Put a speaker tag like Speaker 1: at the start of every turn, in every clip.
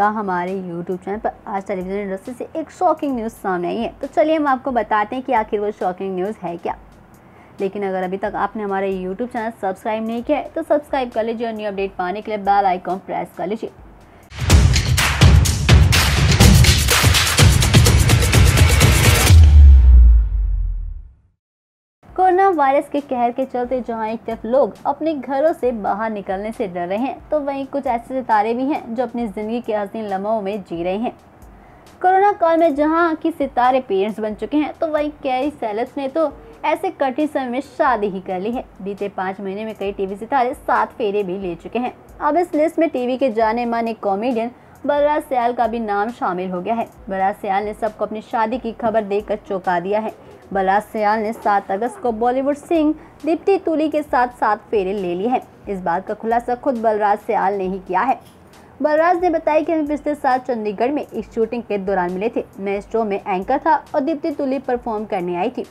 Speaker 1: आएगा हमारे YouTube channel पर आज टेलीविज़न इंडस्ट्री से एक शॉकिंग न्यूज़ सामने आई है तो चलिए हम आपको बताते हैं कि आखिर वो शॉकिंग न्यूज़ है क्या लेकिन अगर अभी तक आपने हमारे यूट्यूब चैनल सब्सक्राइब नहीं किया है तो सब्सक्राइब कर लीजिए और न्यू अपडेट पाने के लिए बेल आइकॉन प्रेस कर लीजिए कोरोना वायरस के कहर के चलते जहां एक तरफ लोग अपने घरों से बाहर निकलने से डर रहे हैं तो वहीं कुछ ऐसे सितारे भी हैं जो अपनी ज़िंदगी के हसीन लम्हों में जी रहे हैं कोरोना काल में जहां की सितारे पेरेंट्स बन चुके हैं तो वहीं कैरी सैलस ने तो ऐसे कठिन समय में शादी ही कर ली है बीते पाँच महीने में कई टीवी सितारे सात फेरे भी ले चुके हैं अब इस लिस्ट में टीवी के जाने माने कॉमेडियन बलराज सयाल का भी नाम शामिल हो गया है बलराज सयाल ने सबको अपनी शादी की खबर देकर चौंका दिया है बलाज सयाल ने 7 अगस्त को बॉलीवुड सिंह दीप्ति तुली के साथ सात फेरे ले लिए हैं इस बात का खुलासा खुद बलराज सयाल ने ही किया है बलराज ने बताया कि हमें पिछले साल चंडीगढ़ में एक शूटिंग के दौरान मिले थे मैं इस शो में एंकर था और दीप्ति तुली परफॉर्म करने आई थी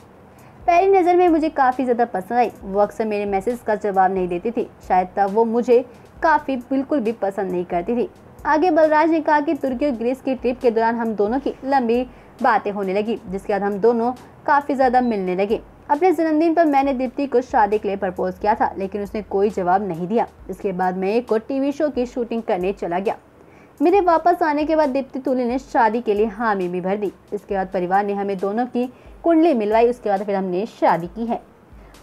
Speaker 1: पहली नज़र में मुझे काफ़ी ज़्यादा पसंद आई वो अक्सर मेरे मैसेज का जवाब नहीं देती थी शायद तब वो मुझे काफ़ी बिल्कुल भी पसंद नहीं करती थी आगे बलराज ने कहा कि तुर्की और ग्रीस की ट्रिप के दौरान हम दोनों की लंबी बातें होने लगी जिसके बाद हम दोनों काफ़ी ज़्यादा मिलने लगे अपने जन्मदिन पर मैंने दीप्ति को शादी के लिए प्रपोज किया था लेकिन उसने कोई जवाब नहीं दिया इसके बाद मैं एक और टीवी शो की शूटिंग करने चला गया मेरे वापस आने के बाद दीप्ति तुली ने शादी के लिए हामी भी भर दी इसके बाद परिवार ने हमें दोनों की कुंडली मिलवाई उसके बाद फिर हमने शादी की है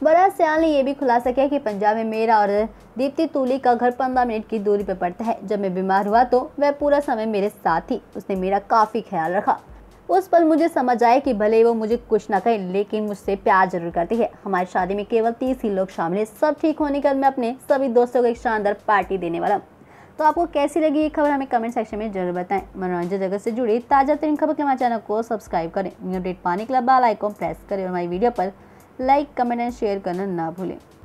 Speaker 1: बड़ा सयाल ने यह भी खुलासा किया कि पंजाब में मेरा और दीप्ति तूली का घर पंद्रह मिनट की दूरी पर पड़ता है जब मैं बीमार हुआ तो वह पूरा समय मेरे साथ थी उसने मेरा काफ़ी ख्याल रखा उस पल मुझे समझ आया कि भले वो मुझे कुछ ना कहे लेकिन मुझसे प्यार जरूर करती है हमारी शादी में केवल तीस ही लोग शामिल हैं सब ठीक होने के बाद मैं अपने सभी दोस्तों को एक शानदार पार्टी देने वाला हूँ तो आपको कैसी लगी ये खबर हमें कमेंट सेक्शन में जरूर बताएं मनोरंजन जगत से जुड़ी ताज़ा तरीन खबर के हमारे चैनल को सब्सक्राइब करें न्यू अपडेट पाने के लिए बेल आइकॉन प्रेस करें और हमारी वीडियो पर लाइक कमेंट एंड शेयर करना ना भूलें